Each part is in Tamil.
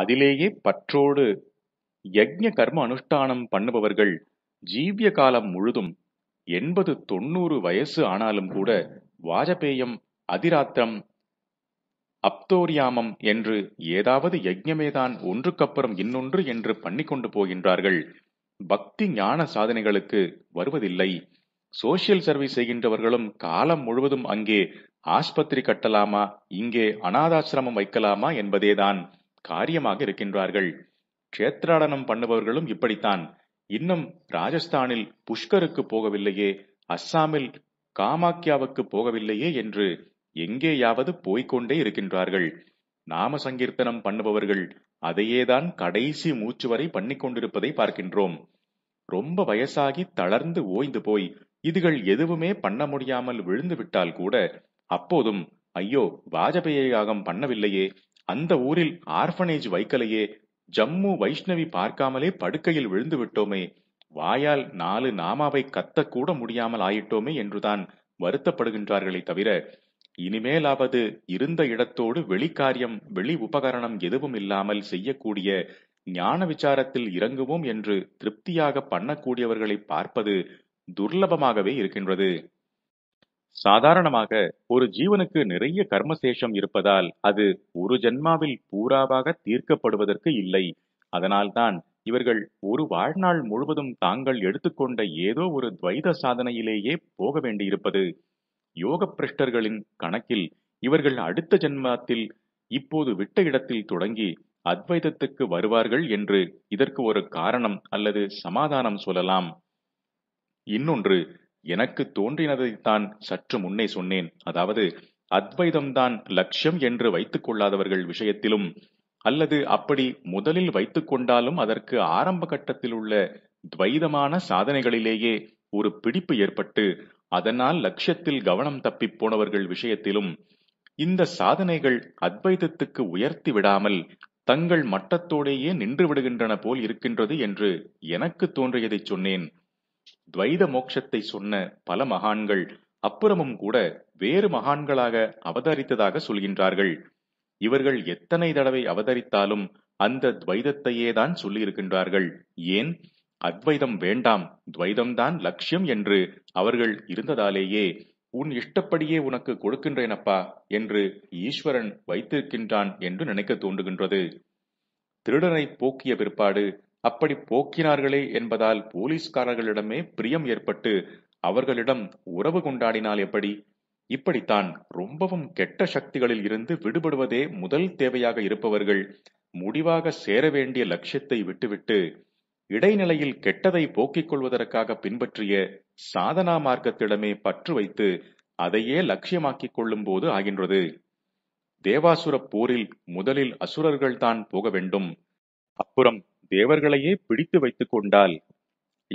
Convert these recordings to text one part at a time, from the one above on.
அதிலேயே பற்றோடு யஜ்ய கர்ம அனுஷ்டானம் பண்ணுபவர்கள் ஜீவிய காலம் முழுதும் எண்பது தொண்ணூறு வயசு ஆனாலும் கூட வாஜபேயம் அதிராத்திரம் அப்தோரியாமம் என்று ஏதாவது யஜ்யமேதான் ஒன்றுக்கப்புறம் இன்னொன்று என்று பண்ணிக்கொண்டு போகின்றார்கள் பக்தி ஞான சாதனைகளுக்கு வருவதில்லை சோசியல் சர்வீஸ் செய்கின்றவர்களும் காலம் முழுவதும் அங்கே ஆஸ்பத்திரி கட்டலாமா இங்கே அனாதாசிரமம் வைக்கலாமா என்பதேதான் காரியமாக இருக்கின்றார்கள் கேத்திராடனம் பண்ணுபவர்களும் இப்படித்தான் இன்னும் ராஜஸ்தானில் புஷ்கருக்கு போகவில்லையே அஸ்ஸாமில் காமாக்கியாவுக்கு போகவில்லையே என்று எங்கேயாவது போய்கொண்டே இருக்கின்றார்கள் நாம சங்கீர்த்தனம் பண்ணுபவர்கள் அதையேதான் கடைசி மூச்சு வரை பண்ணிக்கொண்டிருப்பதை பார்க்கின்றோம் ரொம்ப வயசாகி தளர்ந்து ஓய்ந்து போய் இதுகள் எதுவுமே பண்ண முடியாமல் விழுந்து விட்டால் கூட அப்போதும் ஐயோ வாஜபேயாகம் யாகம் பண்ணவில்லையே அந்த ஊரில் ஆர்ஃபனேஜ் வைக்கலையே ஜம்மு வைஷ்ணவி பார்க்காமலே படுக்கையில் விழுந்து விட்டோமே வாயால் நாலு நாமாவை கத்தக்கூட முடியாமல் ஆயிட்டோமே என்றுதான் வருத்தப்படுகின்றார்களே தவிர இனிமேலாவது இருந்த இடத்தோடு வெளிக்காரியம் வெளி உபகரணம் எதுவும் இல்லாமல் செய்யக்கூடிய ஞான விசாரத்தில் இறங்குவோம் என்று திருப்தியாக பண்ணக்கூடியவர்களை பார்ப்பது துர்லபமாகவே இருக்கின்றது சாதாரணமாக ஒரு ஜீவனுக்கு நிறைய கர்மசேஷம் இருப்பதால் அது ஒரு ஜென்மாவில் பூராவாக தீர்க்கப்படுவதற்கு இல்லை அதனால்தான் இவர்கள் ஒரு வாழ்நாள் முழுவதும் தாங்கள் எடுத்துக்கொண்ட ஏதோ ஒரு துவைத சாதனையிலேயே போக வேண்டியிருப்பது யோக பிரஷ்டர்களின் கணக்கில் இவர்கள் அடுத்த ஜென்மத்தில் இப்போது விட்ட இடத்தில் தொடங்கி அத்வைதத்துக்கு வருவார்கள் என்று இதற்கு ஒரு காரணம் அல்லது சமாதானம் சொல்லலாம் இன்னொன்று எனக்கு தோன்றினதைத்தான் சற்று முன்னே சொன்னேன் அதாவது அத்வைதம்தான் லட்சியம் என்று வைத்துக் கொள்ளாதவர்கள் விஷயத்திலும் அல்லது அப்படி முதலில் வைத்துக் கொண்டாலும் அதற்கு ஆரம்ப கட்டத்தில் உள்ள துவைதமான சாதனைகளிலேயே ஒரு பிடிப்பு ஏற்பட்டு அதனால் லட்சியத்தில் கவனம் தப்பி போனவர்கள் விஷயத்திலும் இந்த சாதனைகள் அத்வைதத்துக்கு உயர்த்தி விடாமல் தங்கள் மட்டத்தோடேயே நின்று விடுகின்றன போல் இருக்கின்றது என்று எனக்கு தோன்றியதை சொன்னேன் துவைத மோட்சத்தை சொன்ன பல மகான்கள் அப்புறமும் கூட வேறு மகான்களாக அவதரித்ததாக சொல்கின்றார்கள் இவர்கள் எத்தனை தடவை அவதரித்தாலும் அந்த துவைதத்தையே தான் சொல்லியிருக்கின்றார்கள் ஏன் அத்வைதம் வேண்டாம் துவைதம்தான் லட்சியம் என்று அவர்கள் இருந்ததாலேயே உன் இஷ்டப்படியே உனக்கு கொடுக்கின்றேனப்பா என்று ஈஸ்வரன் வைத்திருக்கின்றான் என்று நினைக்க தோன்றுகின்றது திருடனை போக்கிய பிற்பாடு அப்படி போக்கினார்களே என்பதால் போலீஸ்காரர்களிடமே பிரியம் ஏற்பட்டு அவர்களிடம் உறவு கொண்டாடினால் எப்படி இப்படித்தான் ரொம்பவும் கெட்ட சக்திகளில் இருந்து விடுபடுவதே முதல் தேவையாக இருப்பவர்கள் முடிவாக சேர வேண்டிய லட்சியத்தை விட்டுவிட்டு இடைநிலையில் கெட்டதை போக்கிக் கொள்வதற்காக பின்பற்றிய சாதனா மார்க்கத்திடமே பற்று வைத்து அதையே லட்சியமாக்கிக் கொள்ளும் போது ஆகின்றது தேவாசுர போரில் முதலில் அசுரர்கள் தான் போக வேண்டும் அப்புறம் தேவர்களையே பிடித்து வைத்துக் கொண்டால்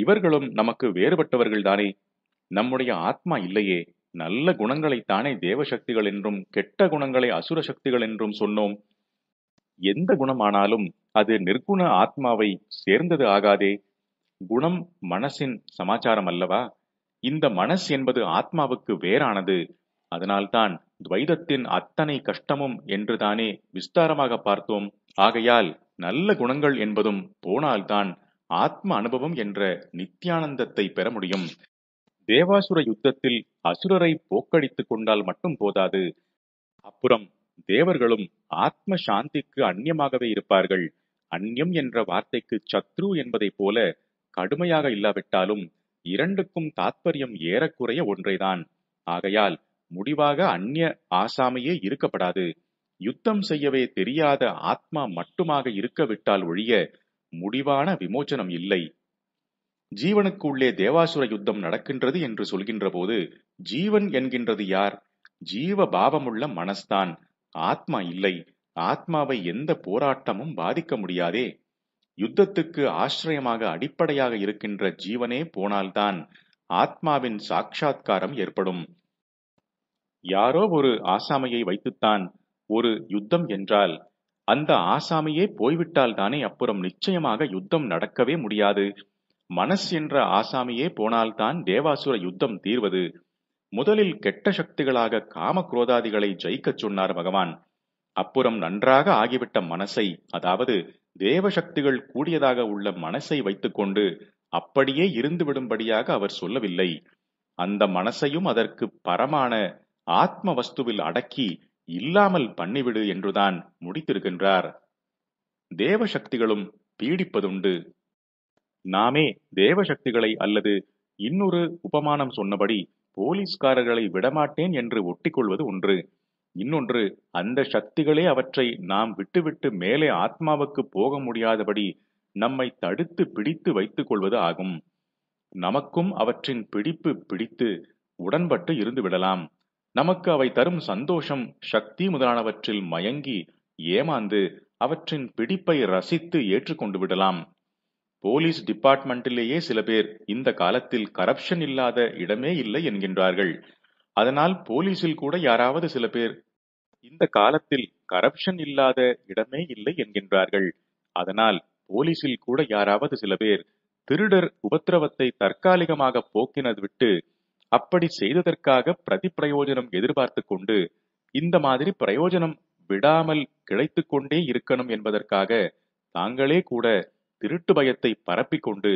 இவர்களும் நமக்கு வேறுபட்டவர்கள் தானே நம்முடைய ஆத்மா இல்லையே நல்ல குணங்களைத்தானே தேவ சக்திகள் என்றும் கெட்ட குணங்களை அசுர சக்திகள் என்றும் சொன்னோம் எந்த குணமானாலும் அது நிர்குண ஆத்மாவை சேர்ந்தது ஆகாதே குணம் மனசின் சமாச்சாரம் அல்லவா இந்த மனஸ் என்பது ஆத்மாவுக்கு வேறானது அதனால்தான் துவைதத்தின் அத்தனை கஷ்டமும் என்றுதானே விஸ்தாரமாக பார்த்தோம் ஆகையால் நல்ல குணங்கள் என்பதும் போனால்தான் ஆத்ம அனுபவம் என்ற நித்தியானந்தத்தை பெற முடியும் தேவாசுர யுத்தத்தில் அசுரரை போக்கடித்துக் கொண்டால் மட்டும் போதாது அப்புறம் தேவர்களும் ஆத்ம சாந்திக்கு அந்நியமாகவே இருப்பார்கள் அந்நியம் என்ற வார்த்தைக்கு சத்ரு என்பதைப் போல கடுமையாக இல்லாவிட்டாலும் இரண்டுக்கும் தாத்பரியம் ஏறக்குறைய ஒன்றைதான் ஆகையால் முடிவாக அந்நிய ஆசாமையே இருக்கப்படாது யுத்தம் செய்யவே தெரியாத ஆத்மா மட்டுமாக இருக்கவிட்டால் ஒழிய முடிவான விமோச்சனம் இல்லை ஜீவனுக்கு உள்ளே தேவாசுர யுத்தம் நடக்கின்றது என்று சொல்கின்ற போது ஜீவன் என்கின்றது யார் ஜீவ பாவமுள்ள மனஸ்தான் ஆத்மா இல்லை ஆத்மாவை எந்த போராட்டமும் பாதிக்க முடியாதே யுத்தத்துக்கு ஆசிரியமாக அடிப்படையாக இருக்கின்ற ஜீவனே போனால்தான் ஆத்மாவின் சாட்சா்காரம் ஏற்படும் யாரோ ஒரு ஆசாமையை வைத்துத்தான் ஒரு யுத்தம் என்றால் அந்த ஆசாமியே போய்விட்டால் தானே அப்புறம் நிச்சயமாக யுத்தம் நடக்கவே முடியாது மனஸ் என்ற ஆசாமியே போனால்தான் தேவாசுர யுத்தம் தீர்வது முதலில் கெட்ட சக்திகளாக காம குரோதாதிகளை ஜெயிக்கச் சொன்னார் பகவான் அப்புறம் நன்றாக ஆகிவிட்ட மனசை அதாவது தேவ சக்திகள் கூடியதாக உள்ள மனசை வைத்துக்கொண்டு அப்படியே இருந்துவிடும்படியாக அவர் சொல்லவில்லை அந்த மனசையும் அதற்கு பரமான ஆத்ம வஸ்துவில் அடக்கி இல்லாமல் பண்ணிவிடு என்றுதான் முடித்திருக்கின்றார் தேவசக்திகளும் பீடிப்பதுண்டு நாமே தேவசக்திகளை அல்லது இன்னொரு உபமானம் சொன்னபடி போலீஸ்காரர்களை விடமாட்டேன் என்று ஒட்டிக்கொள்வது ஒன்று இன்னொன்று அந்த சக்திகளே அவற்றை நாம் விட்டுவிட்டு மேலே ஆத்மாவுக்கு போக முடியாதபடி நம்மை தடுத்து பிடித்து வைத்துக் கொள்வது ஆகும் நமக்கும் அவற்றின் பிடிப்பு பிடித்து உடன்பட்டு இருந்து விடலாம் நமக்கு அவை தரும் சந்தோஷம் சக்தி முதலானவற்றில் மயங்கி ஏமாந்து அவற்றின் பிடிப்பை ரசித்து ஏற்றுக்கொண்டு விடலாம் போலீஸ் டிபார்ட்மெண்டிலேயே சில பேர் இந்த காலத்தில் கரப்ஷன் இல்லாத இடமே இல்லை என்கின்றார்கள் அதனால் போலீஸில் கூட யாராவது சில பேர் இந்த காலத்தில் கரப்ஷன் இல்லாத இடமே இல்லை என்கின்றார்கள் அதனால் போலீஸில் கூட யாராவது சில பேர் திருடர் உபத்திரவத்தை தற்காலிகமாக போக்கினது விட்டு அப்படி செய்ததற்காக பிரதி பிரயோஜனம் எதிர்பார்த்து கொண்டு இந்த மாதிரி பிரயோஜனம் விடாமல் கிடைத்து கொண்டே இருக்கணும் என்பதற்காக தாங்களே கூட திருட்டு பயத்தை கொண்டு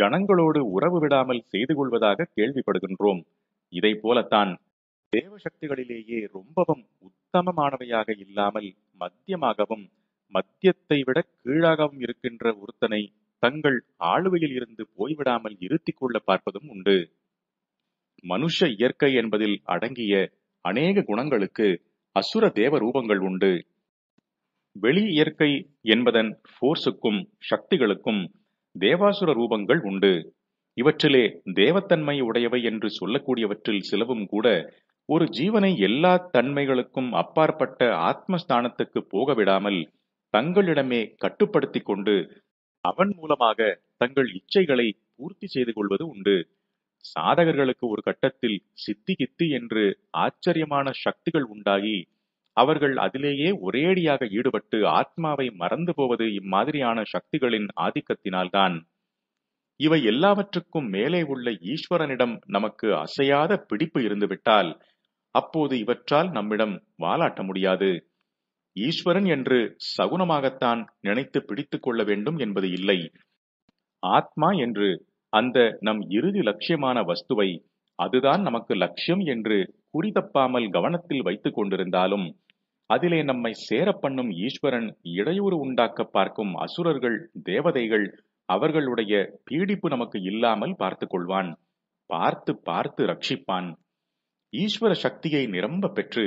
ஜனங்களோடு உறவு விடாமல் செய்து கொள்வதாக கேள்விப்படுகின்றோம் இதை போலத்தான் தேவசக்திகளிலேயே ரொம்பவும் உத்தமமானவையாக இல்லாமல் மத்தியமாகவும் மத்தியத்தை விட கீழாகவும் இருக்கின்ற ஒருத்தனை தங்கள் ஆளுவையில் இருந்து போய்விடாமல் இருத்திக் கொள்ள பார்ப்பதும் உண்டு மனுஷ இயற்கை என்பதில் அடங்கிய அநேக குணங்களுக்கு அசுர தேவ ரூபங்கள் உண்டு வெளி இயற்கை என்பதன் ஃபோர்ஸுக்கும் சக்திகளுக்கும் தேவாசுர ரூபங்கள் உண்டு இவற்றிலே தேவத்தன்மை உடையவை என்று சொல்லக்கூடியவற்றில் சிலவும் கூட ஒரு ஜீவனை எல்லா தன்மைகளுக்கும் அப்பாற்பட்ட ஆத்மஸ்தானத்துக்கு போக விடாமல் தங்களிடமே கட்டுப்படுத்தி கொண்டு அவன் மூலமாக தங்கள் இச்சைகளை பூர்த்தி செய்து கொள்வது உண்டு சாதகர்களுக்கு ஒரு கட்டத்தில் சித்தி கித்தி என்று ஆச்சரியமான சக்திகள் உண்டாகி அவர்கள் அதிலேயே ஒரேடியாக ஈடுபட்டு ஆத்மாவை மறந்து போவது இம்மாதிரியான சக்திகளின் ஆதிக்கத்தினால்தான் இவை எல்லாவற்றுக்கும் மேலே உள்ள ஈஸ்வரனிடம் நமக்கு அசையாத பிடிப்பு இருந்துவிட்டால் அப்போது இவற்றால் நம்மிடம் வாலாட்ட முடியாது ஈஸ்வரன் என்று சகுனமாகத்தான் நினைத்து பிடித்துக் கொள்ள வேண்டும் என்பது இல்லை ஆத்மா என்று அந்த நம் இறுதி லட்சியமான வஸ்துவை அதுதான் நமக்கு லட்சியம் என்று குறிதப்பாமல் கவனத்தில் வைத்துக் கொண்டிருந்தாலும் அதிலே நம்மை சேர பண்ணும் ஈஸ்வரன் இடையூறு உண்டாக்க பார்க்கும் அசுரர்கள் தேவதைகள் அவர்களுடைய பீடிப்பு நமக்கு இல்லாமல் பார்த்து கொள்வான் பார்த்து பார்த்து ரட்சிப்பான் ஈஸ்வர சக்தியை நிரம்ப பெற்று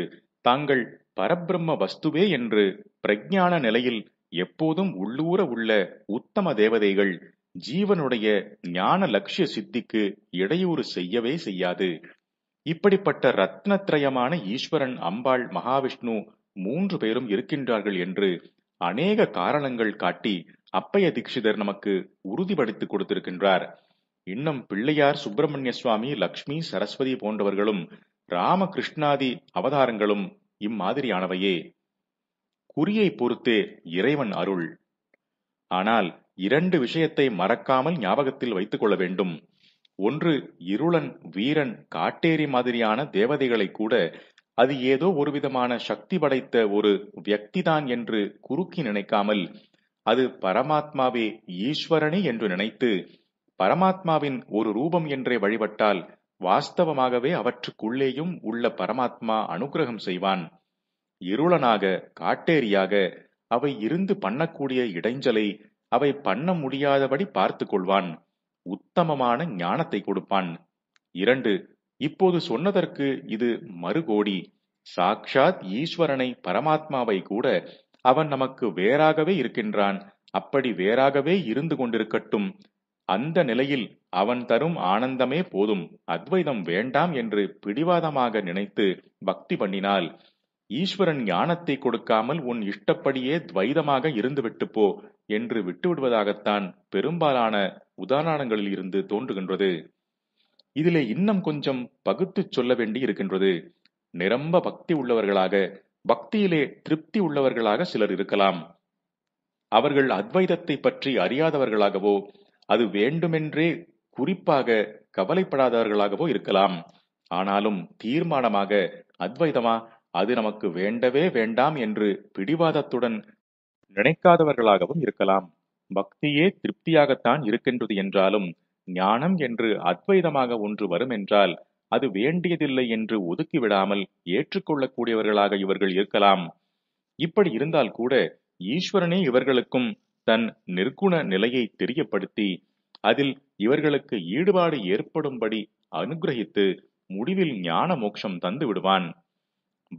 தாங்கள் பரபிரம்ம வஸ்துவே என்று பிரஜான நிலையில் எப்போதும் உள்ளூர உள்ள உத்தம தேவதைகள் ஜீவனுடைய ஞான லட்சிய சித்திக்கு இடையூறு செய்யவே செய்யாது இப்படிப்பட்ட ரத்னத்ரயமான ஈஸ்வரன் அம்பாள் மகாவிஷ்ணு மூன்று பேரும் இருக்கின்றார்கள் என்று அநேக காரணங்கள் காட்டி அப்பைய தீட்சிதர் நமக்கு உறுதிப்படுத்திக் கொடுத்திருக்கின்றார் இன்னும் பிள்ளையார் சுப்பிரமணிய சுவாமி லக்ஷ்மி சரஸ்வதி போன்றவர்களும் ராமகிருஷ்ணாதி அவதாரங்களும் இம்மாதிரியானவையே குறியை பொறுத்தே இறைவன் அருள் ஆனால் இரண்டு விஷயத்தை மறக்காமல் ஞாபகத்தில் வைத்துக் கொள்ள வேண்டும் ஒன்று இருளன் வீரன் காட்டேரி மாதிரியான தேவதைகளை கூட அது ஏதோ ஒருவிதமான சக்தி படைத்த ஒரு வியக்திதான் என்று குறுக்கி நினைக்காமல் அது பரமாத்மாவே ஈஸ்வரனே என்று நினைத்து பரமாத்மாவின் ஒரு ரூபம் என்றே வழிபட்டால் வாஸ்தவமாகவே அவற்றுக்குள்ளேயும் உள்ள பரமாத்மா அனுகிரகம் செய்வான் இருளனாக காட்டேரியாக அவை இருந்து பண்ணக்கூடிய இடைஞ்சலை அவை பண்ண முடியாதபடி பார்த்து கொள்வான் உத்தமமான ஞானத்தை கொடுப்பான் இரண்டு இப்போது சொன்னதற்கு இது மறுகோடி சாக்ஷாத் ஈஸ்வரனை பரமாத்மாவை கூட அவன் நமக்கு வேறாகவே இருக்கின்றான் அப்படி வேறாகவே இருந்து கொண்டிருக்கட்டும் அந்த நிலையில் அவன் தரும் ஆனந்தமே போதும் அத்வைதம் வேண்டாம் என்று பிடிவாதமாக நினைத்து பக்தி பண்ணினால் ஈஸ்வரன் ஞானத்தை கொடுக்காமல் உன் இஷ்டப்படியே துவைதமாக இருந்துவிட்டு போ என்று விட்டுவிடுவதாகத்தான் பெரும்பாலான உதாரணங்களில் இருந்து தோன்றுகின்றது இதிலே இன்னும் கொஞ்சம் பகுத்துச் சொல்ல வேண்டி இருக்கின்றது நிரம்ப பக்தி உள்ளவர்களாக பக்தியிலே திருப்தி உள்ளவர்களாக சிலர் இருக்கலாம் அவர்கள் அத்வைதத்தை பற்றி அறியாதவர்களாகவோ அது வேண்டுமென்றே குறிப்பாக கவலைப்படாதவர்களாகவோ இருக்கலாம் ஆனாலும் தீர்மானமாக அத்வைதமா அது நமக்கு வேண்டவே வேண்டாம் என்று பிடிவாதத்துடன் நினைக்காதவர்களாகவும் இருக்கலாம் பக்தியே திருப்தியாகத்தான் இருக்கின்றது என்றாலும் ஞானம் என்று அத்வைதமாக ஒன்று வரும் என்றால் அது வேண்டியதில்லை என்று ஒதுக்கிவிடாமல் ஏற்றுக்கொள்ளக்கூடியவர்களாக இவர்கள் இருக்கலாம் இப்படி இருந்தால் கூட ஈஸ்வரனே இவர்களுக்கும் தன் நிற்குண நிலையை தெரியப்படுத்தி அதில் இவர்களுக்கு ஈடுபாடு ஏற்படும்படி அனுகிரகித்து முடிவில் ஞான மோட்சம் தந்து விடுவான்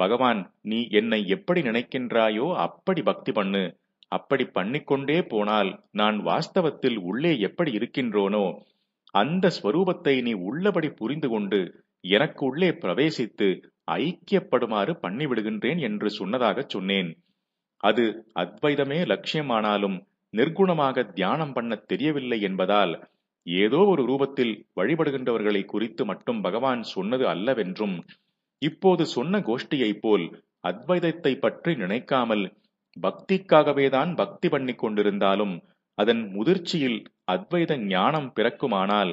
பகவான் நீ என்னை எப்படி நினைக்கின்றாயோ அப்படி பக்தி பண்ணு அப்படி பண்ணிக்கொண்டே போனால் நான் வாஸ்தவத்தில் உள்ளே எப்படி இருக்கின்றோனோ அந்த ஸ்வரூபத்தை நீ உள்ளபடி புரிந்து கொண்டு எனக்கு உள்ளே பிரவேசித்து ஐக்கியப்படுமாறு பண்ணிவிடுகின்றேன் என்று சொன்னதாக சொன்னேன் அது அத்வைதமே லட்சியமானாலும் நிர்குணமாக தியானம் பண்ண தெரியவில்லை என்பதால் ஏதோ ஒரு ரூபத்தில் வழிபடுகின்றவர்களை குறித்து மட்டும் பகவான் சொன்னது அல்லவென்றும் இப்போது சொன்ன கோஷ்டியைப் போல் அத்வைதத்தை பற்றி நினைக்காமல் பக்திக்காகவே தான் பக்தி பண்ணி கொண்டிருந்தாலும் அதன் முதிர்ச்சியில் அத்வைத ஞானம் பிறக்குமானால்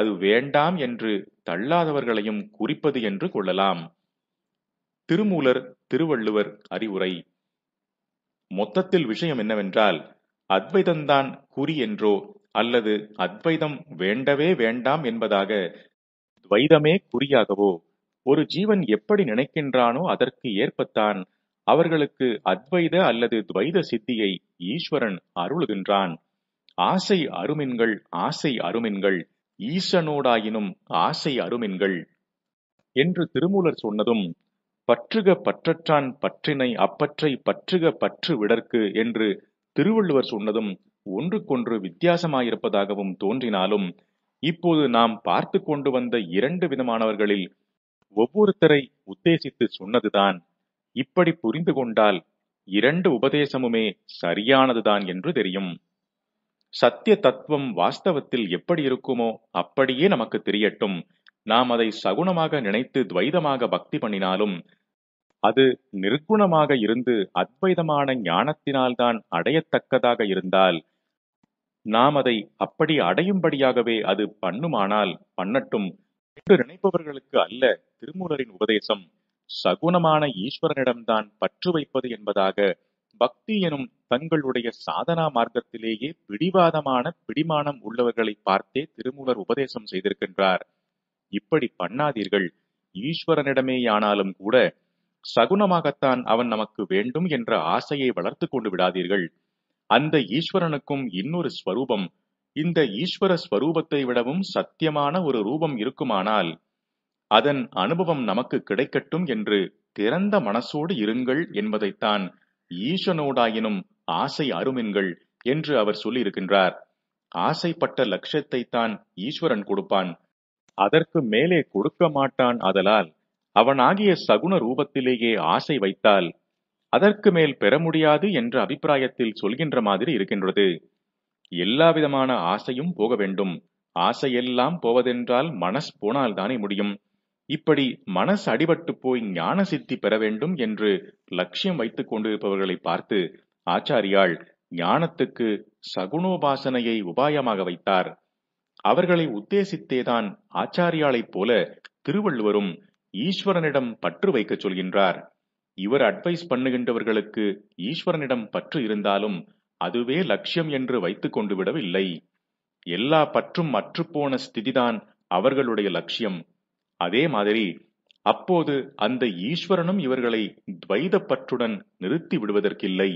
அது வேண்டாம் என்று தள்ளாதவர்களையும் குறிப்பது என்று கொள்ளலாம் திருமூலர் திருவள்ளுவர் அறிவுரை மொத்தத்தில் விஷயம் என்னவென்றால் அத்வைதம்தான் குறி என்றோ அல்லது அத்வைதம் வேண்டவே வேண்டாம் என்பதாக துவைதமே குறியாகவோ ஒரு ஜீவன் எப்படி நினைக்கின்றானோ அதற்கு ஏற்பத்தான் அவர்களுக்கு அத்வைத அல்லது துவைத சித்தியை ஈஸ்வரன் அருளுகின்றான் ஆசை அருமின்கள் ஆசை அருமின்கள் ஈசனோடாயினும் ஆசை அருமின்கள் என்று திருமூலர் சொன்னதும் பற்றுக பற்றற்றான் பற்றினை அப்பற்றை பற்றுக பற்று விடற்கு என்று திருவள்ளுவர் சொன்னதும் ஒன்றுக்கொன்று வித்தியாசமாயிருப்பதாகவும் தோன்றினாலும் இப்போது நாம் பார்த்து கொண்டு வந்த இரண்டு விதமானவர்களில் ஒவ்வொருத்தரை உத்தேசித்து சொன்னதுதான் இப்படி புரிந்து கொண்டால் இரண்டு உபதேசமுமே சரியானதுதான் என்று தெரியும் சத்திய தத்துவம் வாஸ்தவத்தில் எப்படி இருக்குமோ அப்படியே நமக்கு தெரியட்டும் நாம் அதை சகுணமாக நினைத்து துவைதமாக பக்தி பண்ணினாலும் அது நிர்குணமாக இருந்து அத்வைதமான ஞானத்தினால்தான் அடையத்தக்கதாக இருந்தால் நாம் அதை அப்படி அடையும்படியாகவே அது பண்ணுமானால் பண்ணட்டும் என்று நினைப்பவர்களுக்கு அல்ல திருமூலரின் உபதேசம் சகுனமான ஈஸ்வரனிடம்தான் பற்று வைப்பது என்பதாக பக்தி எனும் தங்களுடைய சாதனா மார்க்கத்திலேயே பிடிவாதமான பிடிமானம் உள்ளவர்களை பார்த்தே திருமூலர் உபதேசம் செய்திருக்கின்றார் இப்படி பண்ணாதீர்கள் ஈஸ்வரனிடமேயானாலும் கூட சகுனமாகத்தான் அவன் நமக்கு வேண்டும் என்ற ஆசையை வளர்த்து கொண்டு விடாதீர்கள் அந்த ஈஸ்வரனுக்கும் இன்னொரு ஸ்வரூபம் இந்த ஈஸ்வர ஸ்வரூபத்தை விடவும் சத்தியமான ஒரு ரூபம் இருக்குமானால் அதன் அனுபவம் நமக்கு கிடைக்கட்டும் என்று திறந்த மனசோடு இருங்கள் என்பதைத்தான் ஈசனோடாயினும் ஆசை அருமின்கள் என்று அவர் சொல்லியிருக்கின்றார் ஆசைப்பட்ட லட்சத்தை தான் ஈஸ்வரன் கொடுப்பான் அதற்கு மேலே கொடுக்க மாட்டான் அதலால் அவனாகிய சகுண ரூபத்திலேயே ஆசை வைத்தால் அதற்கு மேல் பெற முடியாது என்ற அபிப்பிராயத்தில் சொல்கின்ற மாதிரி இருக்கின்றது எல்லாவிதமான ஆசையும் போக வேண்டும் ஆசையெல்லாம் போவதென்றால் மனஸ் போனால்தானே முடியும் இப்படி மனசு அடிபட்டு போய் ஞான சித்தி பெற வேண்டும் என்று லட்சியம் வைத்துக் கொண்டிருப்பவர்களை பார்த்து ஆச்சாரியால் ஞானத்துக்கு சகுணோபாசனையை உபாயமாக வைத்தார் அவர்களை உத்தேசித்தேதான் ஆச்சாரியாளைப் போல திருவள்ளுவரும் ஈஸ்வரனிடம் பற்று வைக்கச் சொல்கின்றார் இவர் அட்வைஸ் பண்ணுகின்றவர்களுக்கு ஈஸ்வரனிடம் பற்று இருந்தாலும் அதுவே லட்சியம் என்று வைத்துக் கொண்டு விடவில்லை எல்லா பற்றும் அற்றுப்போன ஸ்திதிதான் அவர்களுடைய லட்சியம் அதே மாதிரி அப்போது அந்த ஈஸ்வரனும் இவர்களை துவைத பற்றுடன் நிறுத்தி விடுவதற்கில்லை